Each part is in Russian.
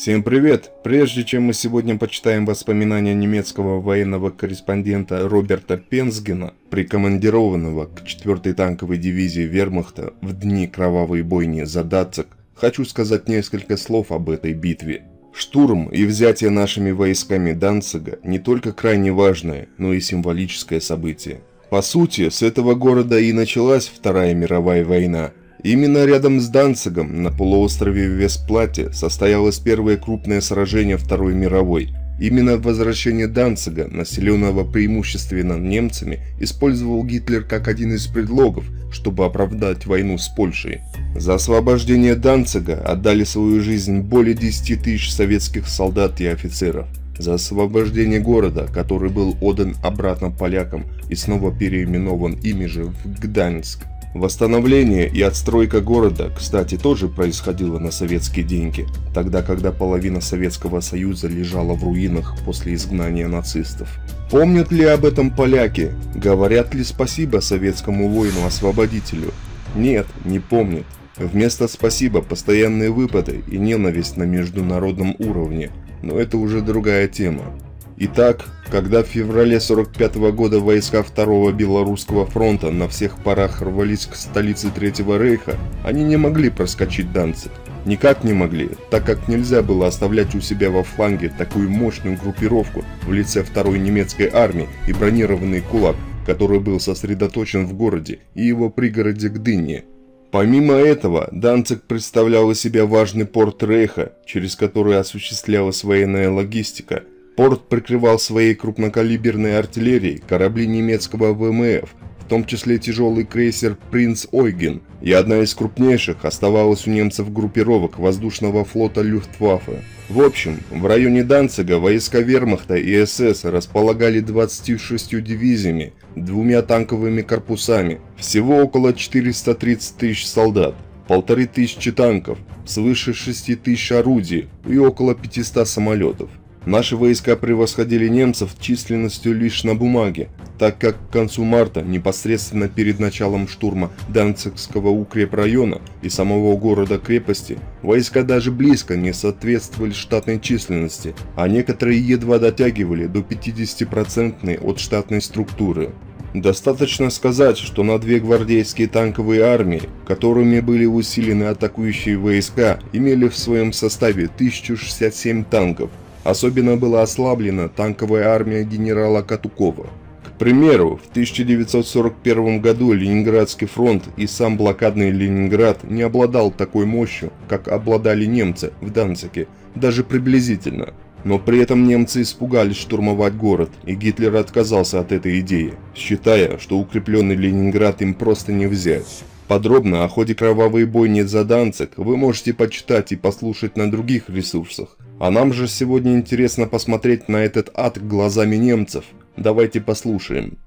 Всем привет! Прежде чем мы сегодня почитаем воспоминания немецкого военного корреспондента Роберта Пензгена, прикомандированного к 4-й танковой дивизии вермахта в дни кровавой бойни за Датцик, хочу сказать несколько слов об этой битве. Штурм и взятие нашими войсками Данцига не только крайне важное, но и символическое событие. По сути, с этого города и началась Вторая мировая война, Именно рядом с Данцигом на полуострове Вестплате состоялось первое крупное сражение Второй мировой. Именно возвращение Данцига, населенного преимущественно немцами, использовал Гитлер как один из предлогов, чтобы оправдать войну с Польшей. За освобождение Данцига отдали свою жизнь более 10 тысяч советских солдат и офицеров. За освобождение города, который был отдан обратно полякам и снова переименован ими же в Гданьск – Восстановление и отстройка города, кстати, тоже происходило на советские деньги, тогда когда половина Советского Союза лежала в руинах после изгнания нацистов. Помнят ли об этом поляки? Говорят ли спасибо советскому воину-освободителю? Нет, не помнят. Вместо спасибо постоянные выпады и ненависть на международном уровне. Но это уже другая тема. Итак, когда в феврале 45 -го года войска Второго Белорусского фронта на всех парах рвались к столице Третьего Рейха, они не могли проскочить Данцик. Никак не могли, так как нельзя было оставлять у себя во фланге такую мощную группировку в лице Второй немецкой армии и бронированный кулак, который был сосредоточен в городе и его пригороде Гдыне. Помимо этого, Данцик представлял из себя важный порт Рейха, через который осуществлялась военная логистика – Порт прикрывал своей крупнокалиберной артиллерией корабли немецкого ВМФ, в том числе тяжелый крейсер «Принц Ойген», и одна из крупнейших оставалась у немцев группировок воздушного флота Люфтваффе. В общем, в районе Данцига войска вермахта и СС располагали 26 дивизиями, двумя танковыми корпусами, всего около 430 тысяч солдат, полторы тысячи танков, свыше 6 тысяч орудий и около 500 самолетов. Наши войска превосходили немцев численностью лишь на бумаге, так как к концу марта, непосредственно перед началом штурма Данцигского укрепрайона и самого города-крепости, войска даже близко не соответствовали штатной численности, а некоторые едва дотягивали до 50% от штатной структуры. Достаточно сказать, что на две гвардейские танковые армии, которыми были усилены атакующие войска, имели в своем составе 1067 танков – Особенно была ослаблена танковая армия генерала Катукова. К примеру, в 1941 году Ленинградский фронт и сам блокадный Ленинград не обладал такой мощью, как обладали немцы в Данцике, даже приблизительно. Но при этом немцы испугались штурмовать город, и Гитлер отказался от этой идеи, считая, что укрепленный Ленинград им просто не взять. Подробно о ходе кровавой бойни за Данцик вы можете почитать и послушать на других ресурсах. А нам же сегодня интересно посмотреть на этот ад глазами немцев. Давайте послушаем.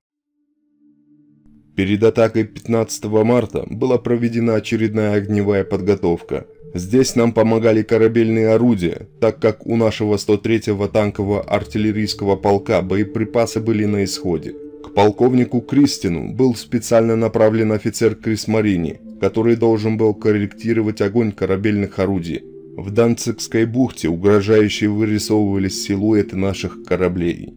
Перед атакой 15 марта была проведена очередная огневая подготовка. Здесь нам помогали корабельные орудия, так как у нашего 103-го танкового артиллерийского полка боеприпасы были на исходе полковнику Кристину был специально направлен офицер Крис Марини, который должен был корректировать огонь корабельных орудий. В Данцикской бухте угрожающе вырисовывались силуэты наших кораблей.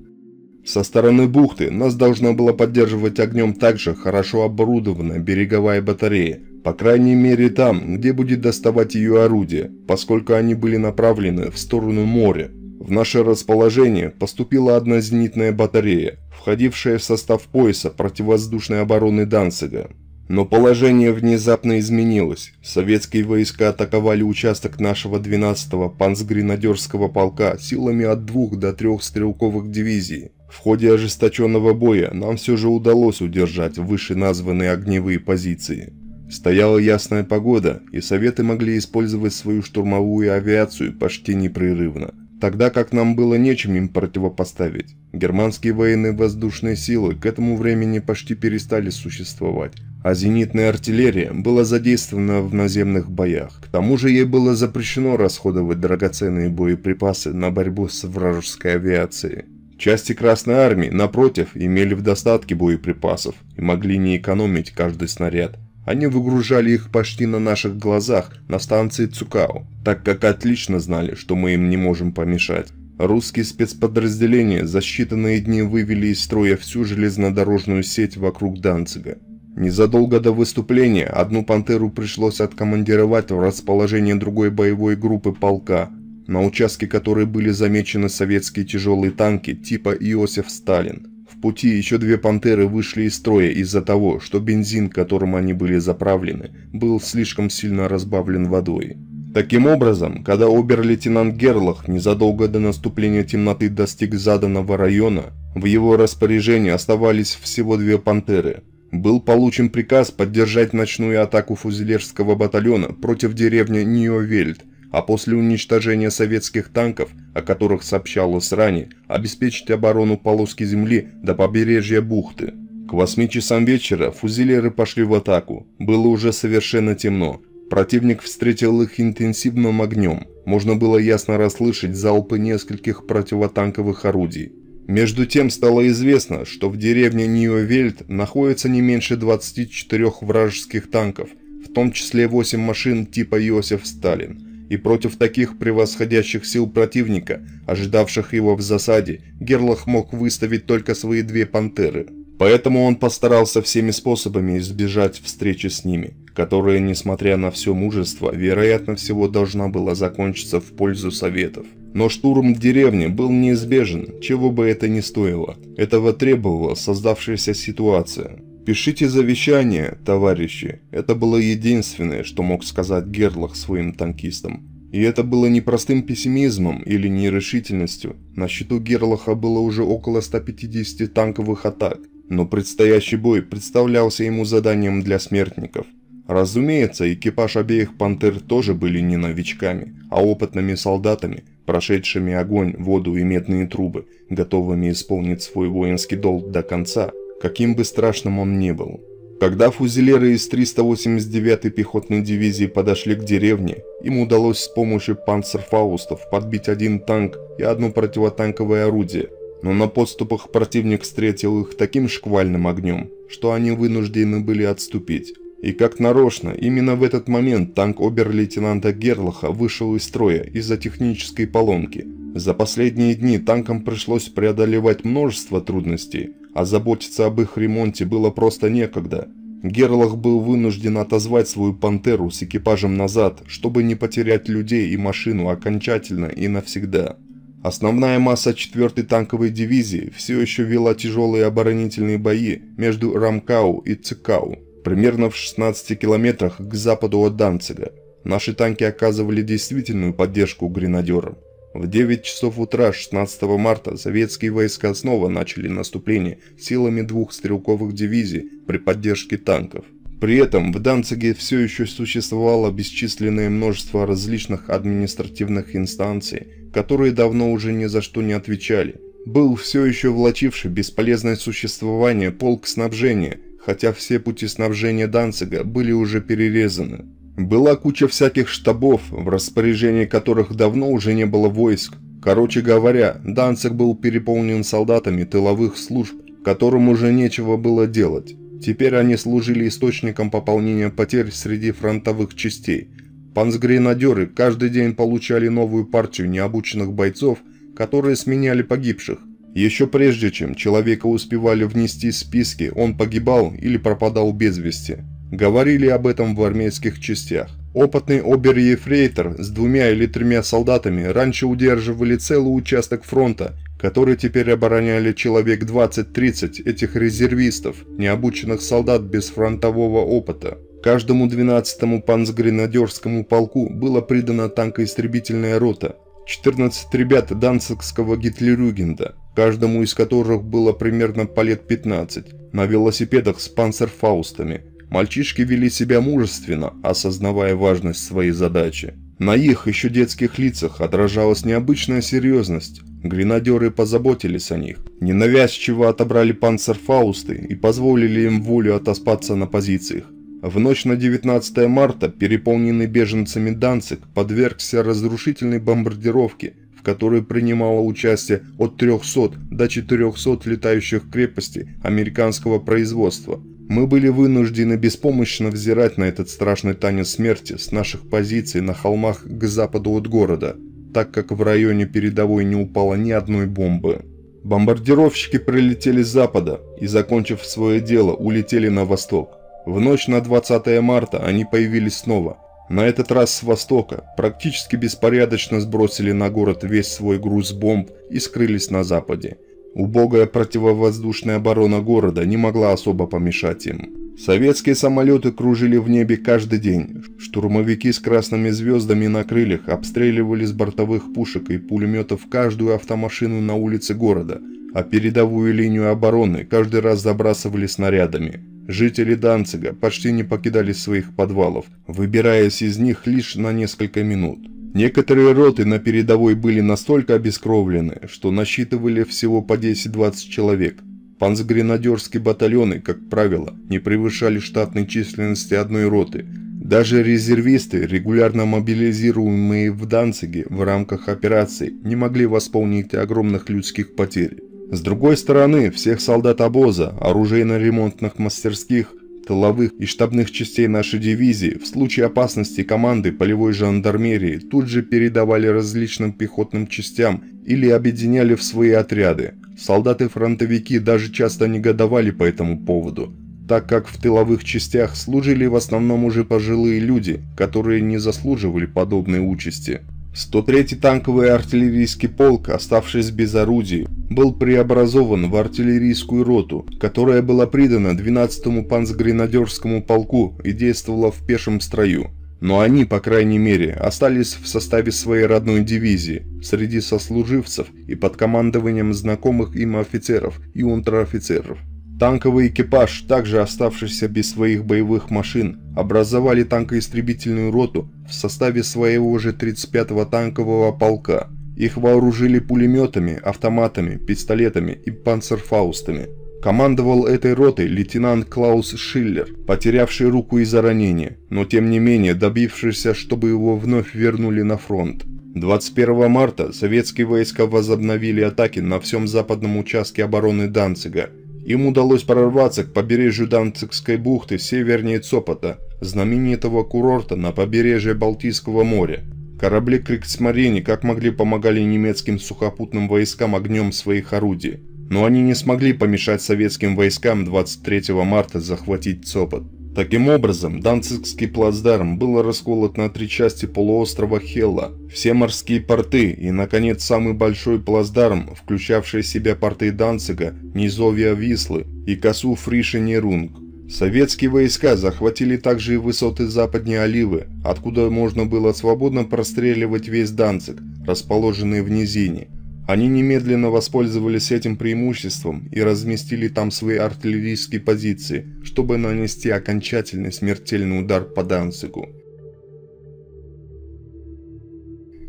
Со стороны бухты нас должна была поддерживать огнем также хорошо оборудованная береговая батарея, по крайней мере там, где будет доставать ее орудие, поскольку они были направлены в сторону моря, в наше расположение поступила одна зенитная батарея, входившая в состав пояса противовоздушной обороны Данцига. Но положение внезапно изменилось. Советские войска атаковали участок нашего 12-го панцгренадерского полка силами от двух до трех стрелковых дивизий. В ходе ожесточенного боя нам все же удалось удержать вышеназванные огневые позиции. Стояла ясная погода, и советы могли использовать свою штурмовую авиацию почти непрерывно – тогда как нам было нечем им противопоставить. Германские военные воздушные силы к этому времени почти перестали существовать, а зенитная артиллерия была задействована в наземных боях. К тому же ей было запрещено расходовать драгоценные боеприпасы на борьбу с вражеской авиацией. Части Красной Армии, напротив, имели в достатке боеприпасов и могли не экономить каждый снаряд. Они выгружали их почти на наших глазах на станции Цукао, так как отлично знали, что мы им не можем помешать. Русские спецподразделения за считанные дни вывели из строя всю железнодорожную сеть вокруг Данцига. Незадолго до выступления одну «Пантеру» пришлось откомандировать в расположение другой боевой группы полка, на участке которой были замечены советские тяжелые танки типа «Иосиф Сталин», пути еще две «Пантеры» вышли из строя из-за того, что бензин, которым они были заправлены, был слишком сильно разбавлен водой. Таким образом, когда обер-лейтенант Герлах незадолго до наступления темноты достиг заданного района, в его распоряжении оставались всего две «Пантеры». Был получен приказ поддержать ночную атаку фузелерского батальона против деревни Ниовельд – а после уничтожения советских танков, о которых сообщалось ранее, обеспечить оборону полоски земли до побережья бухты. К 8 часам вечера фузилеры пошли в атаку. Было уже совершенно темно. Противник встретил их интенсивным огнем. Можно было ясно расслышать залпы нескольких противотанковых орудий. Между тем стало известно, что в деревне Ниовельд находится не меньше 24 вражеских танков, в том числе 8 машин типа Иосиф Сталин и против таких превосходящих сил противника, ожидавших его в засаде, Герлах мог выставить только свои две пантеры. Поэтому он постарался всеми способами избежать встречи с ними, которая, несмотря на все мужество, вероятно всего должна была закончиться в пользу Советов. Но штурм деревни был неизбежен, чего бы это ни стоило. Этого требовала создавшаяся ситуация. «Пишите завещание, товарищи!» Это было единственное, что мог сказать Герлах своим танкистам. И это было не простым пессимизмом или нерешительностью. На счету Герлаха было уже около 150 танковых атак, но предстоящий бой представлялся ему заданием для смертников. Разумеется, экипаж обеих «Пантер» тоже были не новичками, а опытными солдатами, прошедшими огонь, воду и медные трубы, готовыми исполнить свой воинский долг до конца – каким бы страшным он ни был. Когда фузелеры из 389-й пехотной дивизии подошли к деревне, им удалось с помощью панцерфаустов подбить один танк и одно противотанковое орудие, но на подступах противник встретил их таким шквальным огнем, что они вынуждены были отступить. И как нарочно, именно в этот момент танк обер-лейтенанта Герлаха вышел из строя из-за технической поломки. За последние дни танкам пришлось преодолевать множество трудностей – а заботиться об их ремонте было просто некогда. Герлах был вынужден отозвать свою «Пантеру» с экипажем назад, чтобы не потерять людей и машину окончательно и навсегда. Основная масса 4-й танковой дивизии все еще вела тяжелые оборонительные бои между Рамкау и Цикау, примерно в 16 километрах к западу от Данцига. Наши танки оказывали действительную поддержку гренадерам. В 9 часов утра 16 марта советские войска снова начали наступление силами двух стрелковых дивизий при поддержке танков. При этом в Данциге все еще существовало бесчисленное множество различных административных инстанций, которые давно уже ни за что не отвечали. Был все еще влачивший бесполезное существование полк снабжения, хотя все пути снабжения Данцига были уже перерезаны. Была куча всяких штабов, в распоряжении которых давно уже не было войск. Короче говоря, Данцик был переполнен солдатами тыловых служб, которым уже нечего было делать. Теперь они служили источником пополнения потерь среди фронтовых частей. Панцгренадеры каждый день получали новую партию необученных бойцов, которые сменяли погибших. Еще прежде, чем человека успевали внести в списки, он погибал или пропадал без вести. Говорили об этом в армейских частях. Опытный обер-ефрейтор с двумя или тремя солдатами раньше удерживали целый участок фронта, который теперь обороняли человек 20-30 этих резервистов, необученных солдат без фронтового опыта. Каждому 12-му панцгренадерскому полку была придана танкоистребительная рота, 14 ребят данцикского гитлерюгенда, каждому из которых было примерно по лет 15, на велосипедах с панцерфаустами – Мальчишки вели себя мужественно, осознавая важность своей задачи. На их еще детских лицах отражалась необычная серьезность. Гренадеры позаботились о них, ненавязчиво отобрали панцерфаусты и позволили им волю отоспаться на позициях. В ночь на 19 марта переполненный беженцами Данцик подвергся разрушительной бомбардировке – которой принимало участие от 300 до 400 летающих крепостей американского производства. Мы были вынуждены беспомощно взирать на этот страшный танец смерти с наших позиций на холмах к западу от города, так как в районе передовой не упало ни одной бомбы. Бомбардировщики прилетели с запада и, закончив свое дело, улетели на восток. В ночь на 20 марта они появились снова – на этот раз с востока практически беспорядочно сбросили на город весь свой груз бомб и скрылись на западе. Убогая противовоздушная оборона города не могла особо помешать им. Советские самолеты кружили в небе каждый день. Штурмовики с красными звездами на крыльях обстреливали с бортовых пушек и пулеметов каждую автомашину на улице города, а передовую линию обороны каждый раз забрасывали снарядами. Жители Данцига почти не покидали своих подвалов, выбираясь из них лишь на несколько минут. Некоторые роты на передовой были настолько обескровлены, что насчитывали всего по 10-20 человек. Панцгренадерские батальоны, как правило, не превышали штатной численности одной роты. Даже резервисты, регулярно мобилизируемые в Данциге в рамках операций, не могли восполнить огромных людских потерь. С другой стороны, всех солдат обоза, оружейно-ремонтных мастерских, тыловых и штабных частей нашей дивизии в случае опасности команды полевой жандармерии тут же передавали различным пехотным частям или объединяли в свои отряды. Солдаты-фронтовики даже часто негодовали по этому поводу, так как в тыловых частях служили в основном уже пожилые люди, которые не заслуживали подобной участи. 103-й танковый артиллерийский полк, оставшись без орудий, был преобразован в артиллерийскую роту, которая была придана 12-му панцгренадерскому полку и действовала в пешем строю. Но они, по крайней мере, остались в составе своей родной дивизии, среди сослуживцев и под командованием знакомых им офицеров и унтер-офицеров. Танковый экипаж, также оставшийся без своих боевых машин, образовали танкоистребительную роту в составе своего же 35-го танкового полка. Их вооружили пулеметами, автоматами, пистолетами и панцерфаустами. Командовал этой ротой лейтенант Клаус Шиллер, потерявший руку из-за ранения, но тем не менее добившийся, чтобы его вновь вернули на фронт. 21 марта советские войска возобновили атаки на всем западном участке обороны Данцига – им удалось прорваться к побережью Данцикской бухты севернее Цопота, знаменитого курорта на побережье Балтийского моря. Корабли Криксмарини как могли помогали немецким сухопутным войскам огнем своих орудий, но они не смогли помешать советским войскам 23 марта захватить Цопот. Таким образом, Данцигский плацдарм был расколот на три части полуострова Хелла, все морские порты и, наконец, самый большой плацдарм, включавший в себя порты Данцига, низовья Вислы и косу Фришенерунг. Советские войска захватили также и высоты западнее Оливы, откуда можно было свободно простреливать весь Данциг, расположенный в низине. Они немедленно воспользовались этим преимуществом и разместили там свои артиллерийские позиции, чтобы нанести окончательный смертельный удар по Данцигу.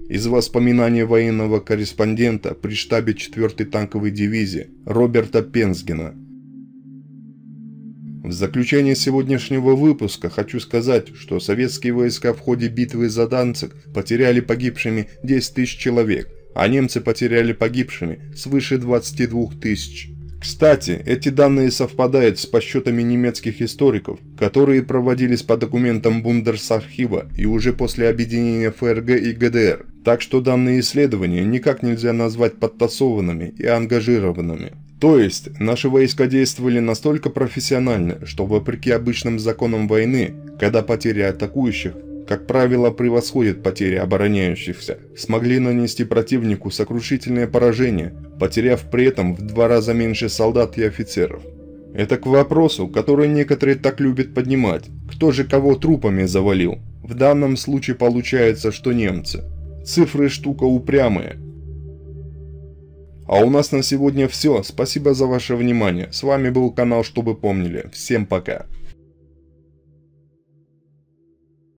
Из воспоминаний военного корреспондента при штабе 4-й танковой дивизии Роберта Пензгена. В заключение сегодняшнего выпуска хочу сказать, что советские войска в ходе битвы за Данциг потеряли погибшими 10 тысяч человек, а немцы потеряли погибшими свыше 22 тысяч. Кстати, эти данные совпадают с подсчетами немецких историков, которые проводились по документам Бундерсархива и уже после объединения ФРГ и ГДР, так что данные исследования никак нельзя назвать подтасованными и ангажированными. То есть, наши войска действовали настолько профессионально, что вопреки обычным законам войны, когда потери атакующих как правило, превосходит потери обороняющихся, смогли нанести противнику сокрушительное поражение, потеряв при этом в два раза меньше солдат и офицеров. Это к вопросу, который некоторые так любят поднимать, кто же кого трупами завалил. В данном случае получается, что немцы. Цифры штука упрямые. А у нас на сегодня все, спасибо за ваше внимание, с вами был канал Чтобы Помнили, всем пока.